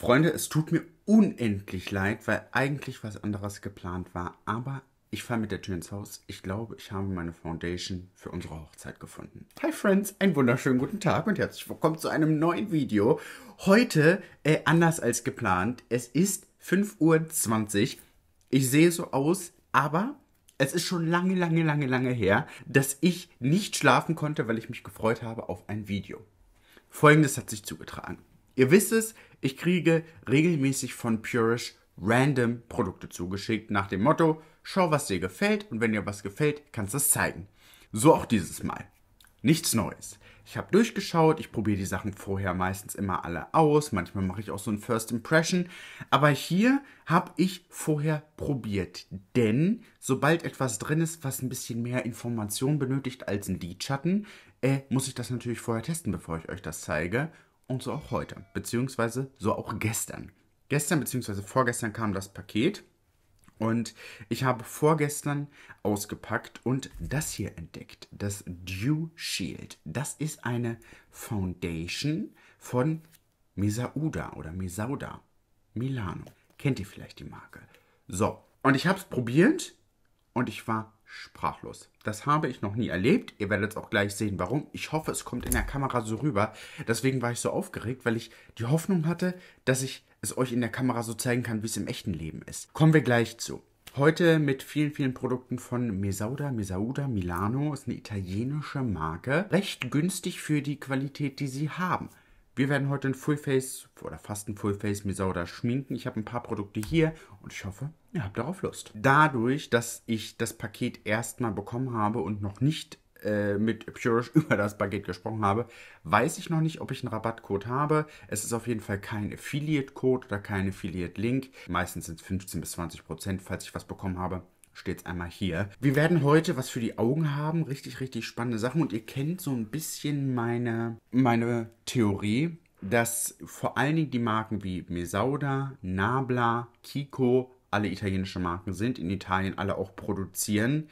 Freunde, es tut mir unendlich leid, weil eigentlich was anderes geplant war. Aber ich fahre mit der Tür ins Haus. Ich glaube, ich habe meine Foundation für unsere Hochzeit gefunden. Hi Friends, einen wunderschönen guten Tag und herzlich willkommen zu einem neuen Video. Heute äh, anders als geplant. Es ist 5.20 Uhr. Ich sehe so aus, aber es ist schon lange, lange, lange, lange her, dass ich nicht schlafen konnte, weil ich mich gefreut habe auf ein Video. Folgendes hat sich zugetragen. Ihr wisst es, ich kriege regelmäßig von Purish random Produkte zugeschickt nach dem Motto, schau, was dir gefällt und wenn dir was gefällt, kannst du es zeigen. So auch dieses Mal. Nichts Neues. Ich habe durchgeschaut, ich probiere die Sachen vorher meistens immer alle aus, manchmal mache ich auch so ein First Impression, aber hier habe ich vorher probiert, denn sobald etwas drin ist, was ein bisschen mehr Information benötigt als ein Lidschatten, äh, muss ich das natürlich vorher testen, bevor ich euch das zeige und so auch heute, beziehungsweise so auch gestern. Gestern beziehungsweise vorgestern kam das Paket und ich habe vorgestern ausgepackt und das hier entdeckt, das Dew Shield. Das ist eine Foundation von Mesauda oder Mesauda Milano. Kennt ihr vielleicht die Marke? So, und ich habe es probiert und ich war sprachlos. Das habe ich noch nie erlebt. Ihr werdet es auch gleich sehen, warum. Ich hoffe, es kommt in der Kamera so rüber. Deswegen war ich so aufgeregt, weil ich die Hoffnung hatte, dass ich es euch in der Kamera so zeigen kann, wie es im echten Leben ist. Kommen wir gleich zu. Heute mit vielen, vielen Produkten von Mesauda, Mesauda Milano, ist eine italienische Marke. Recht günstig für die Qualität, die sie haben. Wir werden heute ein Fullface oder fast ein Fullface Misauda schminken. Ich habe ein paar Produkte hier und ich hoffe, ihr habt darauf Lust. Dadurch, dass ich das Paket erstmal bekommen habe und noch nicht äh, mit Purish über das Paket gesprochen habe, weiß ich noch nicht, ob ich einen Rabattcode habe. Es ist auf jeden Fall kein Affiliate-Code oder kein Affiliate-Link. Meistens sind es 15 bis 20 Prozent, falls ich was bekommen habe steht es einmal hier. Wir werden heute was für die Augen haben, richtig, richtig spannende Sachen. Und ihr kennt so ein bisschen meine, meine Theorie, dass vor allen Dingen die Marken wie Mesauda, Nabla, Kiko, alle italienische Marken sind, in Italien alle auch produzieren,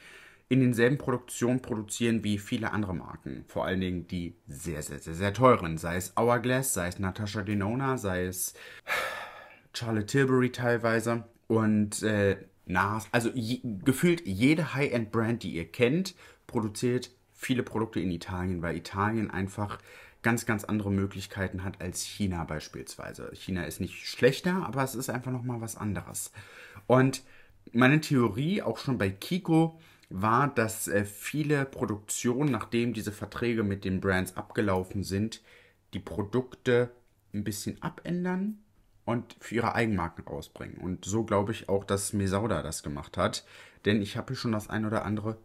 in denselben Produktionen produzieren wie viele andere Marken. Vor allen Dingen die sehr, sehr, sehr, sehr teuren. Sei es Hourglass, sei es Natasha Denona, sei es Charlotte Tilbury teilweise. Und äh, Nas, also je, gefühlt jede High-End-Brand, die ihr kennt, produziert viele Produkte in Italien, weil Italien einfach ganz, ganz andere Möglichkeiten hat als China beispielsweise. China ist nicht schlechter, aber es ist einfach nochmal was anderes. Und meine Theorie, auch schon bei Kiko, war, dass äh, viele Produktionen, nachdem diese Verträge mit den Brands abgelaufen sind, die Produkte ein bisschen abändern, und für ihre Eigenmarken rausbringen. Und so glaube ich auch, dass Mesauda das gemacht hat. Denn ich habe hier schon das ein oder andere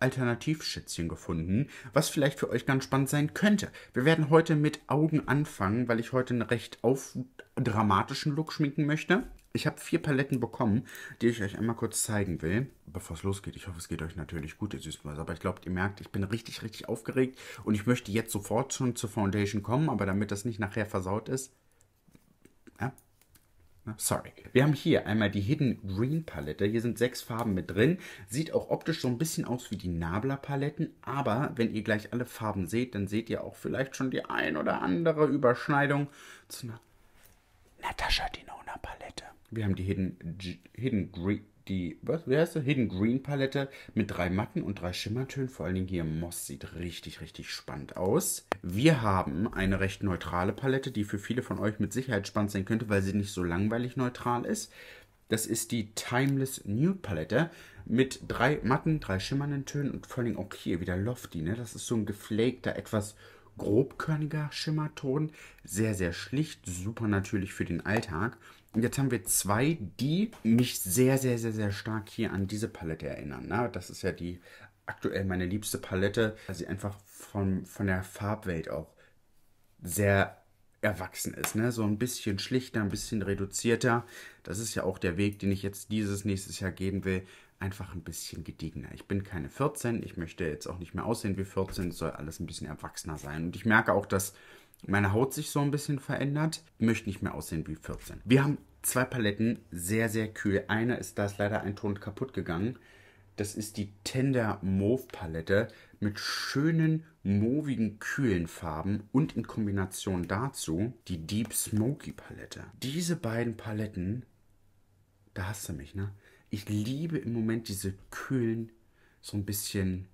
Alternativschätzchen gefunden, was vielleicht für euch ganz spannend sein könnte. Wir werden heute mit Augen anfangen, weil ich heute einen recht auf dramatischen Look schminken möchte. Ich habe vier Paletten bekommen, die ich euch einmal kurz zeigen will, bevor es losgeht. Ich hoffe, es geht euch natürlich gut, ihr Süßmäuse. Aber ich glaube, ihr merkt, ich bin richtig, richtig aufgeregt und ich möchte jetzt sofort schon zur Foundation kommen. Aber damit das nicht nachher versaut ist, Ne? Sorry. Wir haben hier einmal die Hidden Green Palette. Hier sind sechs Farben mit drin. Sieht auch optisch so ein bisschen aus wie die Nabla Paletten. Aber wenn ihr gleich alle Farben seht, dann seht ihr auch vielleicht schon die ein oder andere Überschneidung zu einer Natasha Denona Palette. Wir haben die Hidden, G Hidden Green, die, was, wie heißt das? Hidden Green Palette mit drei matten und drei Schimmertönen. Vor allen Dingen hier Moss sieht richtig, richtig spannend aus. Wir haben eine recht neutrale Palette, die für viele von euch mit Sicherheit spannend sein könnte, weil sie nicht so langweilig neutral ist. Das ist die Timeless Nude Palette mit drei matten, drei schimmernden Tönen und vor allen Dingen auch hier wieder Lofty. Ne? Das ist so ein gepflegter, etwas grobkörniger Schimmerton. Sehr, sehr schlicht, super natürlich für den Alltag. Und jetzt haben wir zwei, die mich sehr, sehr, sehr, sehr stark hier an diese Palette erinnern. Na, ne? das ist ja die aktuell meine liebste Palette, weil sie einfach von, von der Farbwelt auch sehr erwachsen ist. Ne? So ein bisschen schlichter, ein bisschen reduzierter. Das ist ja auch der Weg, den ich jetzt dieses nächstes Jahr gehen will. Einfach ein bisschen gediegener. Ich bin keine 14, ich möchte jetzt auch nicht mehr aussehen wie 14, es soll alles ein bisschen erwachsener sein. Und ich merke auch, dass meine Haut sich so ein bisschen verändert. Ich möchte nicht mehr aussehen wie 14. Wir haben zwei Paletten, sehr, sehr kühl. Eine ist, da ist leider ein Ton kaputt gegangen. Das ist die Tender Mauve Palette mit schönen, movigen, kühlen Farben und in Kombination dazu die Deep Smoky Palette. Diese beiden Paletten, da hast du mich, ne? Ich liebe im Moment diese kühlen, so ein bisschen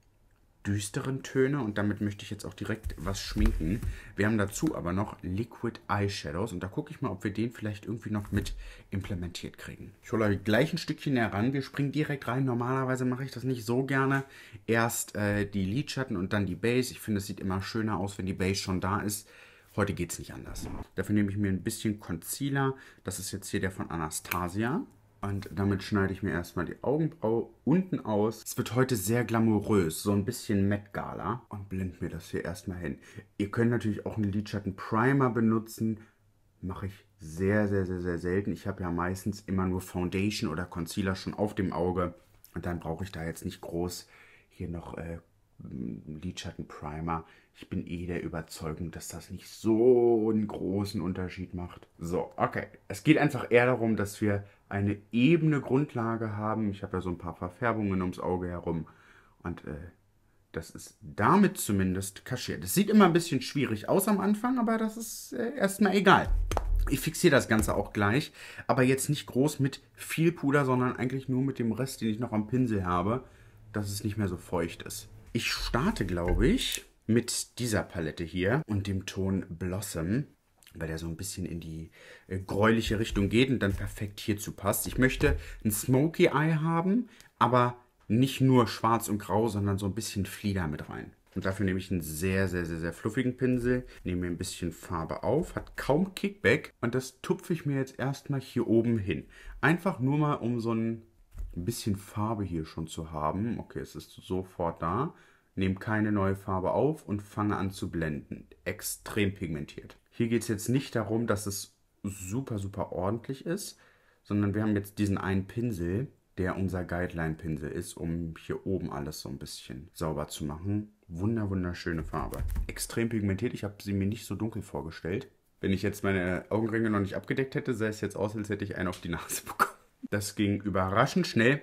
düsteren Töne und damit möchte ich jetzt auch direkt was schminken. Wir haben dazu aber noch Liquid Eyeshadows und da gucke ich mal, ob wir den vielleicht irgendwie noch mit implementiert kriegen. Ich hole euch gleich ein Stückchen näher ran. Wir springen direkt rein. Normalerweise mache ich das nicht so gerne. Erst äh, die Lidschatten und dann die Base. Ich finde, es sieht immer schöner aus, wenn die Base schon da ist. Heute geht es nicht anders. Dafür nehme ich mir ein bisschen Concealer. Das ist jetzt hier der von Anastasia. Und damit schneide ich mir erstmal die Augenbraue unten aus. Es wird heute sehr glamourös, so ein bisschen Met Gala. Und blend mir das hier erstmal hin. Ihr könnt natürlich auch einen Lidschattenprimer benutzen. Mache ich sehr, sehr, sehr, sehr selten. Ich habe ja meistens immer nur Foundation oder Concealer schon auf dem Auge. Und dann brauche ich da jetzt nicht groß hier noch äh, Lidschattenprimer. Ich bin eh der Überzeugung, dass das nicht so einen großen Unterschied macht. So, okay. Es geht einfach eher darum, dass wir eine ebene Grundlage haben. Ich habe ja so ein paar Verfärbungen ums Auge herum. Und äh, das ist damit zumindest kaschiert. Es sieht immer ein bisschen schwierig aus am Anfang, aber das ist äh, erstmal egal. Ich fixiere das Ganze auch gleich, aber jetzt nicht groß mit viel Puder, sondern eigentlich nur mit dem Rest, den ich noch am Pinsel habe, dass es nicht mehr so feucht ist. Ich starte, glaube ich, mit dieser Palette hier und dem Ton Blossom, weil der so ein bisschen in die äh, gräuliche Richtung geht und dann perfekt hierzu passt. Ich möchte ein Smoky Eye haben, aber nicht nur schwarz und grau, sondern so ein bisschen Flieder mit rein. Und dafür nehme ich einen sehr, sehr, sehr, sehr fluffigen Pinsel, nehme mir ein bisschen Farbe auf, hat kaum Kickback und das tupfe ich mir jetzt erstmal hier oben hin. Einfach nur mal, um so einen ein bisschen Farbe hier schon zu haben. Okay, es ist sofort da. Nehme keine neue Farbe auf und fange an zu blenden. Extrem pigmentiert. Hier geht es jetzt nicht darum, dass es super, super ordentlich ist, sondern wir haben jetzt diesen einen Pinsel, der unser Guideline-Pinsel ist, um hier oben alles so ein bisschen sauber zu machen. Wunder, wunderschöne Farbe. Extrem pigmentiert. Ich habe sie mir nicht so dunkel vorgestellt. Wenn ich jetzt meine Augenringe noch nicht abgedeckt hätte, sähe es jetzt aus, als hätte ich einen auf die Nase bekommen. Das ging überraschend schnell.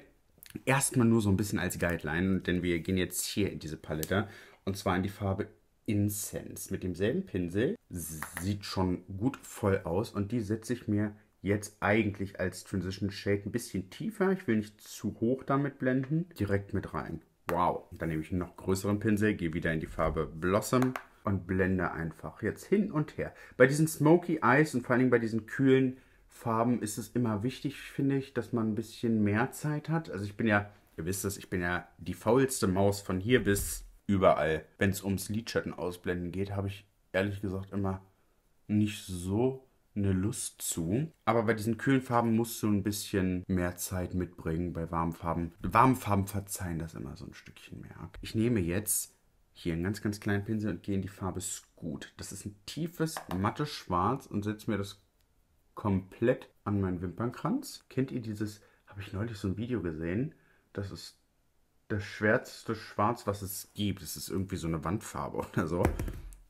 Erstmal nur so ein bisschen als Guideline, denn wir gehen jetzt hier in diese Palette. Und zwar in die Farbe Incense mit demselben Pinsel. Sieht schon gut voll aus und die setze ich mir jetzt eigentlich als Transition Shade ein bisschen tiefer. Ich will nicht zu hoch damit blenden. Direkt mit rein. Wow. Dann nehme ich einen noch größeren Pinsel, gehe wieder in die Farbe Blossom und blende einfach jetzt hin und her. Bei diesen Smoky Eyes und vor allem bei diesen kühlen Farben ist es immer wichtig, finde ich, dass man ein bisschen mehr Zeit hat. Also ich bin ja, ihr wisst es, ich bin ja die faulste Maus von hier bis überall. Wenn es ums Lidschatten ausblenden geht, habe ich ehrlich gesagt immer nicht so eine Lust zu. Aber bei diesen kühlen Farben musst du ein bisschen mehr Zeit mitbringen. Bei warmen Farben, warmen Farben verzeihen das immer so ein Stückchen mehr. Ich nehme jetzt hier einen ganz, ganz kleinen Pinsel und gehe in die Farbe Scoot. Das ist ein tiefes, mattes Schwarz und setze mir das komplett an meinen Wimpernkranz. Kennt ihr dieses, habe ich neulich so ein Video gesehen, das ist das schwärzeste Schwarz, was es gibt. Es ist irgendwie so eine Wandfarbe oder so.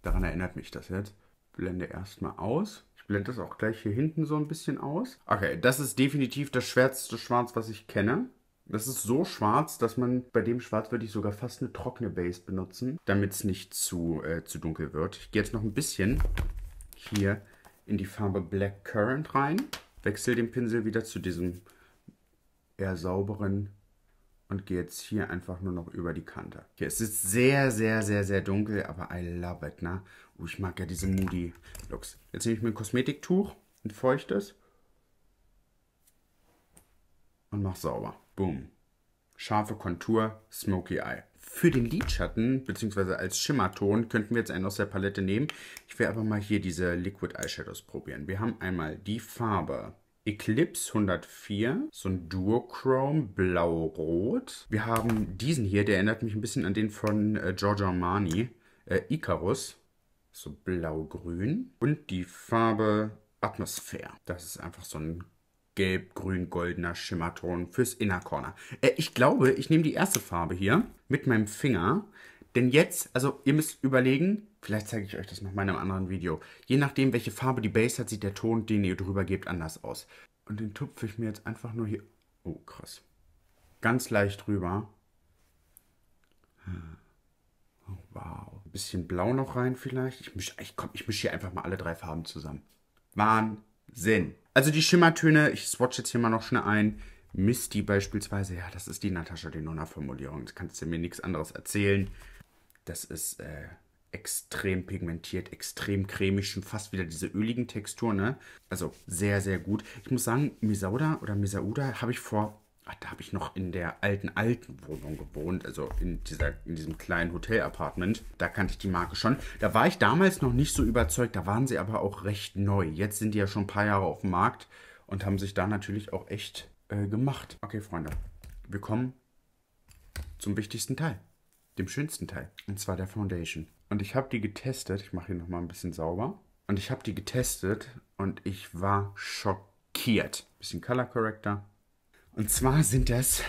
Daran erinnert mich das jetzt. Blende erstmal aus. Ich blende das auch gleich hier hinten so ein bisschen aus. Okay, das ist definitiv das schwärzeste Schwarz, was ich kenne. Das ist so schwarz, dass man bei dem Schwarz würde ich sogar fast eine trockene Base benutzen, damit es nicht zu, äh, zu dunkel wird. Ich gehe jetzt noch ein bisschen hier in die Farbe Black Currant rein, wechsle den Pinsel wieder zu diesem eher sauberen und gehe jetzt hier einfach nur noch über die Kante. Okay, es ist sehr, sehr, sehr, sehr dunkel, aber I love it, ne? Uh, ich mag ja diese Moody Looks. Jetzt nehme ich mir ein Kosmetiktuch, ein feuchtes und mache sauber. Boom scharfe Kontur, Smoky Eye. Für den Lidschatten, beziehungsweise als Schimmerton, könnten wir jetzt einen aus der Palette nehmen. Ich werde aber mal hier diese Liquid Eyeshadows probieren. Wir haben einmal die Farbe Eclipse 104, so ein Duochrome, blau-rot. Wir haben diesen hier, der erinnert mich ein bisschen an den von äh, Giorgio Armani, äh, Icarus, so blau-grün. Und die Farbe Atmosphäre. Das ist einfach so ein gelb-grün-goldener Schimmerton fürs Inner Corner. Äh, ich glaube, ich nehme die erste Farbe hier mit meinem Finger. Denn jetzt, also ihr müsst überlegen, vielleicht zeige ich euch das nochmal in einem anderen Video. Je nachdem, welche Farbe die Base hat, sieht der Ton, den ihr drüber gebt, anders aus. Und den tupfe ich mir jetzt einfach nur hier... Oh, krass. Ganz leicht drüber. Hm. Oh, wow. Ein bisschen blau noch rein vielleicht. Ich mische ich, ich misch hier einfach mal alle drei Farben zusammen. Wahnsinn. Sinn. Also die Schimmertöne, ich swatch jetzt hier mal noch schnell ein. Misty beispielsweise, ja, das ist die Natascha Denona-Formulierung. Das kannst du mir nichts anderes erzählen. Das ist äh, extrem pigmentiert, extrem cremig, schon fast wieder diese öligen Texturen. Ne? Also sehr, sehr gut. Ich muss sagen, Misauda oder Misauda habe ich vor Ach, da habe ich noch in der alten, alten Wohnung gewohnt, also in, dieser, in diesem kleinen Hotel-Apartment. Da kannte ich die Marke schon. Da war ich damals noch nicht so überzeugt, da waren sie aber auch recht neu. Jetzt sind die ja schon ein paar Jahre auf dem Markt und haben sich da natürlich auch echt äh, gemacht. Okay, Freunde, wir kommen zum wichtigsten Teil, dem schönsten Teil, und zwar der Foundation. Und ich habe die getestet, ich mache hier nochmal ein bisschen sauber. Und ich habe die getestet und ich war schockiert. Bisschen Color Corrector, und zwar sind das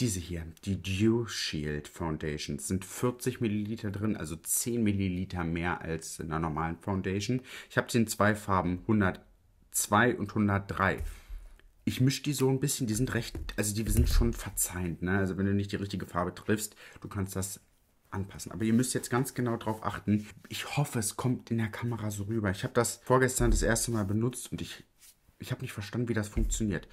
diese hier, die Dew Shield Foundations, sind 40 Milliliter drin, also 10 Milliliter mehr als in einer normalen Foundation. Ich habe sie in zwei Farben, 102 und 103. Ich mische die so ein bisschen, die sind recht, also die sind schon verzeihend, ne? Also wenn du nicht die richtige Farbe triffst, du kannst das anpassen. Aber ihr müsst jetzt ganz genau darauf achten. Ich hoffe, es kommt in der Kamera so rüber. Ich habe das vorgestern das erste Mal benutzt und ich, ich habe nicht verstanden, wie das funktioniert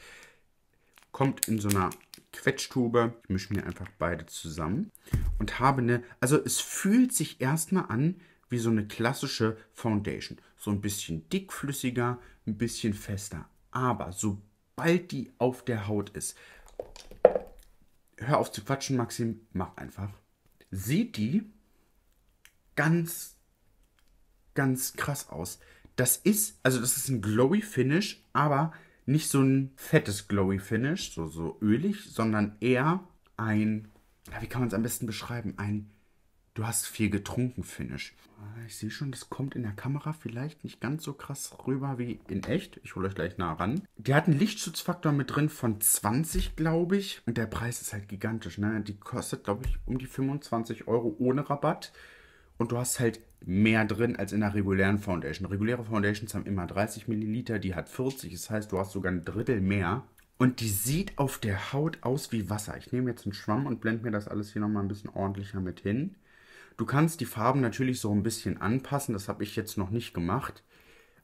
kommt in so einer Quetschtube. Ich mische mir einfach beide zusammen und habe eine, also es fühlt sich erstmal an wie so eine klassische Foundation. So ein bisschen dickflüssiger, ein bisschen fester. Aber sobald die auf der Haut ist, hör auf zu quatschen, Maxim, mach einfach. Sieht die ganz, ganz krass aus. Das ist, also das ist ein glowy Finish, aber nicht so ein fettes Glowy Finish, so, so ölig, sondern eher ein, wie kann man es am besten beschreiben, ein Du hast viel getrunken, Finish. Ah, ich sehe schon, das kommt in der Kamera vielleicht nicht ganz so krass rüber wie in echt. Ich hole euch gleich nah ran. Die hat einen Lichtschutzfaktor mit drin von 20, glaube ich. Und der Preis ist halt gigantisch. Ne? Die kostet, glaube ich, um die 25 Euro ohne Rabatt und du hast halt mehr drin als in einer regulären Foundation. Reguläre Foundations haben immer 30 Milliliter, die hat 40, das heißt, du hast sogar ein Drittel mehr. Und die sieht auf der Haut aus wie Wasser. Ich nehme jetzt einen Schwamm und blende mir das alles hier nochmal ein bisschen ordentlicher mit hin. Du kannst die Farben natürlich so ein bisschen anpassen, das habe ich jetzt noch nicht gemacht.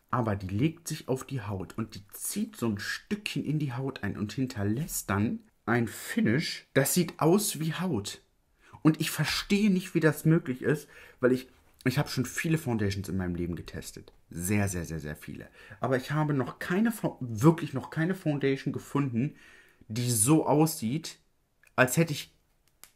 Aber die legt sich auf die Haut und die zieht so ein Stückchen in die Haut ein und hinterlässt dann ein Finish, das sieht aus wie Haut. Und ich verstehe nicht, wie das möglich ist, weil ich, ich habe schon viele Foundations in meinem Leben getestet. Sehr, sehr, sehr, sehr viele. Aber ich habe noch keine, wirklich noch keine Foundation gefunden, die so aussieht, als hätte ich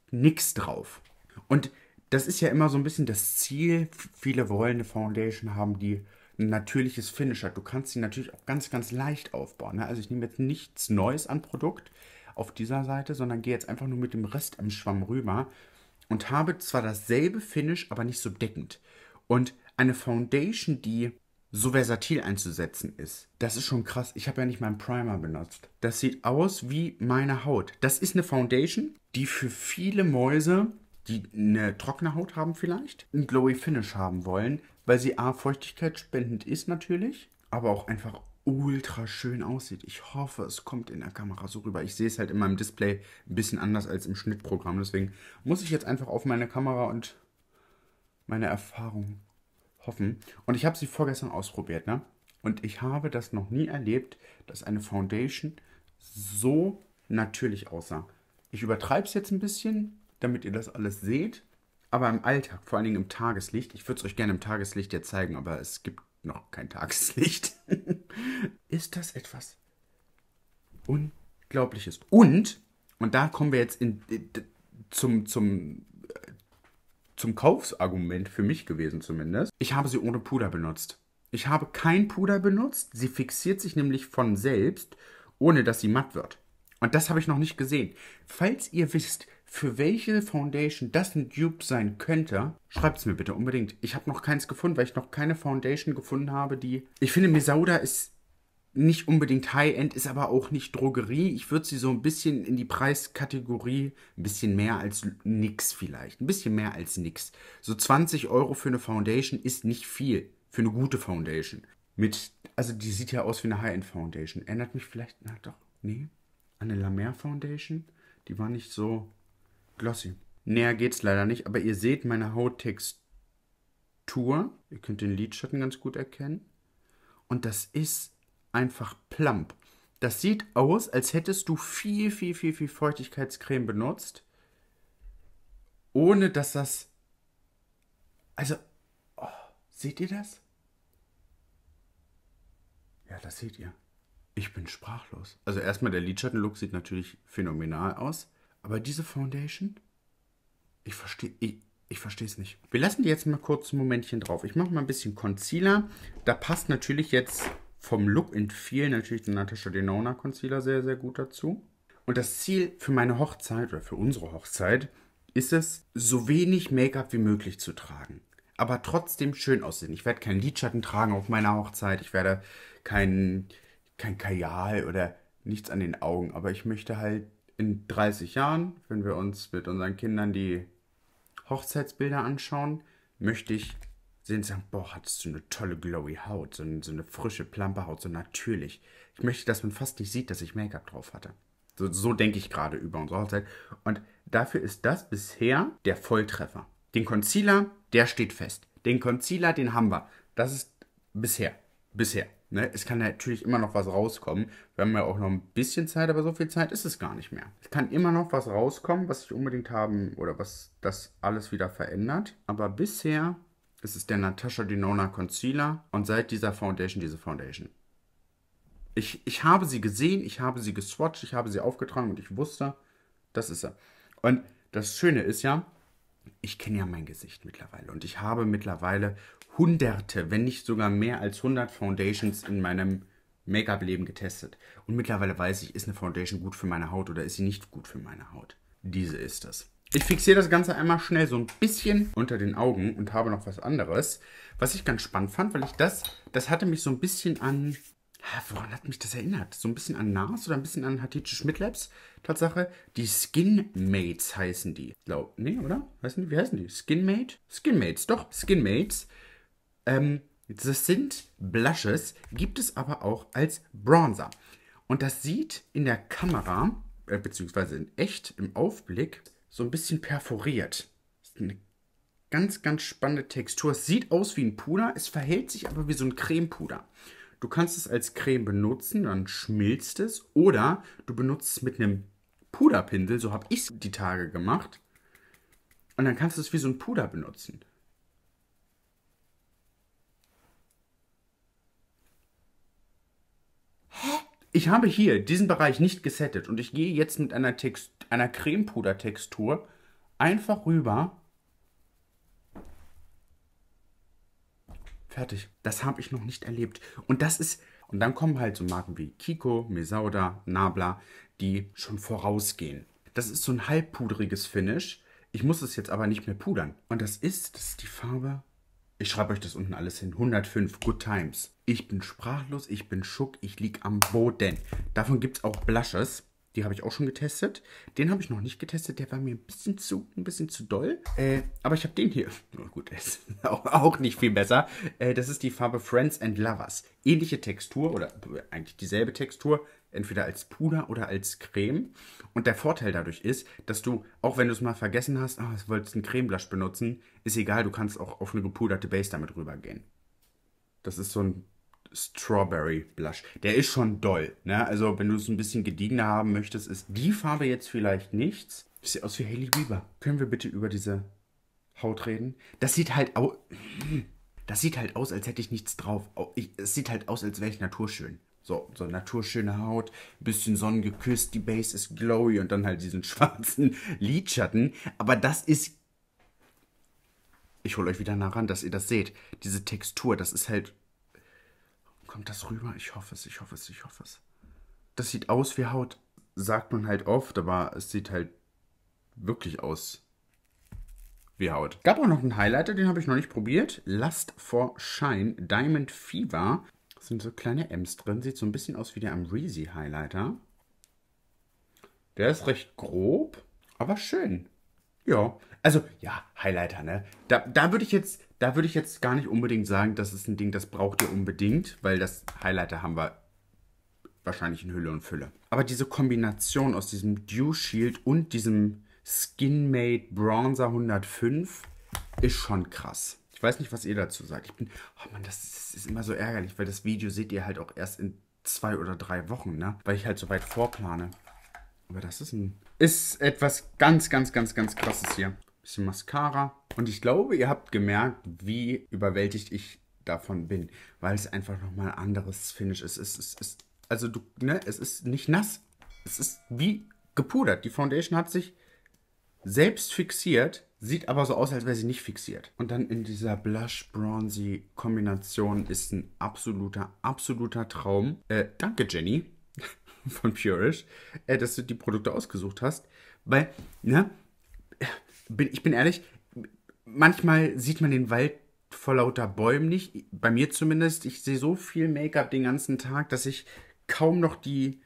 nichts drauf. Und das ist ja immer so ein bisschen das Ziel. Viele wollen eine Foundation haben, die ein natürliches Finish hat. Du kannst sie natürlich auch ganz, ganz leicht aufbauen. Ne? Also ich nehme jetzt nichts Neues an Produkt auf dieser Seite, sondern gehe jetzt einfach nur mit dem Rest im Schwamm rüber und habe zwar dasselbe Finish, aber nicht so deckend. Und eine Foundation, die so versatil einzusetzen ist. Das ist schon krass. Ich habe ja nicht meinen Primer benutzt. Das sieht aus wie meine Haut. Das ist eine Foundation, die für viele Mäuse, die eine trockene Haut haben vielleicht, einen glowy Finish haben wollen, weil sie a feuchtigkeitsspendend ist natürlich, aber auch einfach ultra schön aussieht. Ich hoffe, es kommt in der Kamera so rüber. Ich sehe es halt in meinem Display ein bisschen anders als im Schnittprogramm. Deswegen muss ich jetzt einfach auf meine Kamera und meine Erfahrung hoffen. Und ich habe sie vorgestern ausprobiert, ne? Und ich habe das noch nie erlebt, dass eine Foundation so natürlich aussah. Ich übertreibe es jetzt ein bisschen, damit ihr das alles seht. Aber im Alltag, vor allen Dingen im Tageslicht, ich würde es euch gerne im Tageslicht jetzt zeigen, aber es gibt noch kein Tageslicht. ist das etwas Unglaubliches. Und, und da kommen wir jetzt in, zum, zum, äh, zum Kaufsargument für mich gewesen zumindest. Ich habe sie ohne Puder benutzt. Ich habe kein Puder benutzt. Sie fixiert sich nämlich von selbst, ohne dass sie matt wird. Und das habe ich noch nicht gesehen. Falls ihr wisst, für welche Foundation das ein Dupe sein könnte, schreibt es mir bitte unbedingt. Ich habe noch keins gefunden, weil ich noch keine Foundation gefunden habe, die. Ich finde, Mesauda ist nicht unbedingt High-End, ist aber auch nicht Drogerie. Ich würde sie so ein bisschen in die Preiskategorie, ein bisschen mehr als nix vielleicht. Ein bisschen mehr als nix. So 20 Euro für eine Foundation ist nicht viel. Für eine gute Foundation. Mit, also die sieht ja aus wie eine High-End-Foundation. Erinnert mich vielleicht, na doch, nee, an eine La Mer Foundation. Die war nicht so glossy. Näher geht's leider nicht, aber ihr seht meine Hauttextur. Ihr könnt den Lidschatten ganz gut erkennen. Und das ist einfach plump. Das sieht aus, als hättest du viel, viel, viel, viel Feuchtigkeitscreme benutzt. Ohne dass das. Also. Oh, seht ihr das? Ja, das seht ihr. Ich bin sprachlos. Also erstmal, der Lidschattenlook sieht natürlich phänomenal aus. Aber diese Foundation, ich verstehe, ich, ich verstehe es nicht. Wir lassen die jetzt mal kurz ein Momentchen drauf. Ich mache mal ein bisschen Concealer. Da passt natürlich jetzt vom Look in viel natürlich der Natasha Denona Concealer sehr, sehr gut dazu. Und das Ziel für meine Hochzeit oder für unsere Hochzeit ist es, so wenig Make-up wie möglich zu tragen. Aber trotzdem schön aussehen. Ich werde keinen Lidschatten tragen auf meiner Hochzeit. Ich werde kein, kein Kajal oder nichts an den Augen. Aber ich möchte halt in 30 Jahren, wenn wir uns mit unseren Kindern die Hochzeitsbilder anschauen, möchte ich sehen sagen, boah, hattest du eine tolle glowy Haut, so eine, so eine frische, plumpe Haut, so natürlich. Ich möchte, dass man fast nicht sieht, dass ich Make-up drauf hatte. So, so denke ich gerade über unsere Hochzeit. Und dafür ist das bisher der Volltreffer. Den Concealer, der steht fest. Den Concealer, den haben wir. Das ist bisher. Bisher. Ne, es kann natürlich immer noch was rauskommen. Wir haben ja auch noch ein bisschen Zeit, aber so viel Zeit ist es gar nicht mehr. Es kann immer noch was rauskommen, was ich unbedingt haben oder was das alles wieder verändert. Aber bisher ist es der Natasha Denona Concealer und seit dieser Foundation diese Foundation. Ich, ich habe sie gesehen, ich habe sie geswatcht, ich habe sie aufgetragen und ich wusste, das ist er. Und das Schöne ist ja, ich kenne ja mein Gesicht mittlerweile und ich habe mittlerweile hunderte, wenn nicht sogar mehr als 100 Foundations in meinem Make-up-Leben getestet. Und mittlerweile weiß ich, ist eine Foundation gut für meine Haut oder ist sie nicht gut für meine Haut. Diese ist es. Ich fixiere das Ganze einmal schnell so ein bisschen unter den Augen und habe noch was anderes, was ich ganz spannend fand, weil ich das, das hatte mich so ein bisschen an, woran hat mich das erinnert? So ein bisschen an NARS oder ein bisschen an Hatice Schmidt Labs? Tatsache, die Skinmates heißen die. Glaub, nee, oder? Heißen die, wie heißen die? Skinmate? Skinmates, doch, Skinmates. Ähm, das sind Blushes, gibt es aber auch als Bronzer. Und das sieht in der Kamera, äh, beziehungsweise in echt, im Aufblick, so ein bisschen perforiert. Das ist eine ganz, ganz spannende Textur. Es sieht aus wie ein Puder, es verhält sich aber wie so ein Cremepuder. Du kannst es als Creme benutzen, dann schmilzt es. Oder du benutzt es mit einem Puderpinsel, so habe ich es die Tage gemacht. Und dann kannst du es wie so ein Puder benutzen. Ich habe hier diesen Bereich nicht gesettet und ich gehe jetzt mit einer, Text, einer Cremepudertextur einfach rüber. Fertig. Das habe ich noch nicht erlebt. Und das ist, und dann kommen halt so Marken wie Kiko, Mesauda, Nabla, die schon vorausgehen. Das ist so ein halbpudriges Finish. Ich muss es jetzt aber nicht mehr pudern. Und das ist, das ist die Farbe ich schreibe euch das unten alles hin. 105, Good Times. Ich bin sprachlos, ich bin schock, ich lieg am Boden. Davon gibt es auch Blushes. Die habe ich auch schon getestet. Den habe ich noch nicht getestet. Der war mir ein bisschen zu, ein bisschen zu doll. Äh, aber ich habe den hier. Oh, gut, der ist auch, auch nicht viel besser. Äh, das ist die Farbe Friends and Lovers. Ähnliche Textur oder eigentlich dieselbe Textur entweder als Puder oder als Creme. Und der Vorteil dadurch ist, dass du, auch wenn du es mal vergessen hast, ah, du wolltest einen Cremeblush benutzen, ist egal, du kannst auch auf eine gepuderte Base damit rübergehen. Das ist so ein Strawberry Blush. Der ist schon doll, ne? Also, wenn du es ein bisschen gediegener haben möchtest, ist die Farbe jetzt vielleicht nichts. Das sieht aus wie Hailey Bieber. Können wir bitte über diese Haut reden? Das sieht halt aus... Das sieht halt aus, als hätte ich nichts drauf. Es sieht halt aus, als wäre ich naturschön. So, so naturschöne Haut, bisschen sonnengeküsst, die Base ist glowy und dann halt diesen schwarzen Lidschatten. Aber das ist. Ich hole euch wieder nah ran, dass ihr das seht. Diese Textur, das ist halt. Kommt das rüber? Ich hoffe es, ich hoffe es, ich hoffe es. Das sieht aus wie Haut, sagt man halt oft, aber es sieht halt wirklich aus wie Haut. Gab auch noch einen Highlighter, den habe ich noch nicht probiert. Last for Shine Diamond Fever. Da sind so kleine M's drin. Sieht so ein bisschen aus wie der Amrezy Highlighter. Der ist recht grob, aber schön. Ja, also ja, Highlighter, ne? Da, da würde ich jetzt, da würde ich jetzt gar nicht unbedingt sagen, das ist ein Ding, das braucht ihr unbedingt, weil das Highlighter haben wir wahrscheinlich in Hülle und Fülle. Aber diese Kombination aus diesem Dew Shield und diesem Skin Made Bronzer 105 ist schon krass. Ich weiß nicht, was ihr dazu sagt. Ich bin, oh Mann, das ist, das ist immer so ärgerlich, weil das Video seht ihr halt auch erst in zwei oder drei Wochen, ne? Weil ich halt so weit vorplane. Aber das ist ein. Ist etwas ganz, ganz, ganz, ganz krasses hier. Bisschen Mascara. Und ich glaube, ihr habt gemerkt, wie überwältigt ich davon bin. Weil es einfach nochmal ein anderes Finish ist. Es ist, ist. Also du, ne, es ist nicht nass. Es ist wie gepudert. Die Foundation hat sich selbst fixiert, sieht aber so aus, als wäre sie nicht fixiert. Und dann in dieser Blush-Bronzy-Kombination ist ein absoluter, absoluter Traum. Äh, danke, Jenny von Purish, äh, dass du die Produkte ausgesucht hast. Weil, ne, bin, ich bin ehrlich, manchmal sieht man den Wald vor lauter Bäumen nicht. Bei mir zumindest. Ich sehe so viel Make-up den ganzen Tag, dass ich kaum noch die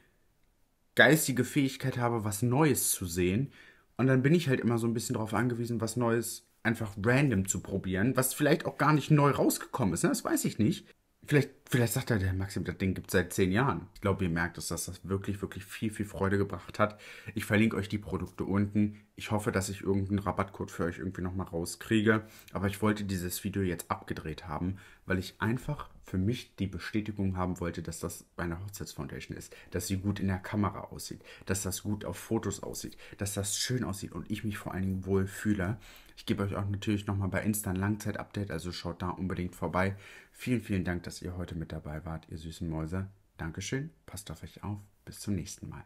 geistige Fähigkeit habe, was Neues zu sehen. Und dann bin ich halt immer so ein bisschen darauf angewiesen, was Neues einfach random zu probieren, was vielleicht auch gar nicht neu rausgekommen ist. Ne? Das weiß ich nicht. Vielleicht, vielleicht sagt er der Maxim, das Ding gibt es seit zehn Jahren. Ich glaube, ihr merkt es, dass das wirklich, wirklich viel, viel Freude gebracht hat. Ich verlinke euch die Produkte unten. Ich hoffe, dass ich irgendeinen Rabattcode für euch irgendwie nochmal rauskriege. Aber ich wollte dieses Video jetzt abgedreht haben, weil ich einfach für mich die Bestätigung haben wollte, dass das eine Hochzeitsfoundation ist. Dass sie gut in der Kamera aussieht. Dass das gut auf Fotos aussieht. Dass das schön aussieht und ich mich vor allen Dingen wohl fühle. Ich gebe euch auch natürlich nochmal bei Insta ein Langzeit-Update, also schaut da unbedingt vorbei. Vielen, vielen Dank, dass ihr heute mit dabei wart, ihr süßen Mäuse. Dankeschön, passt auf euch auf, bis zum nächsten Mal.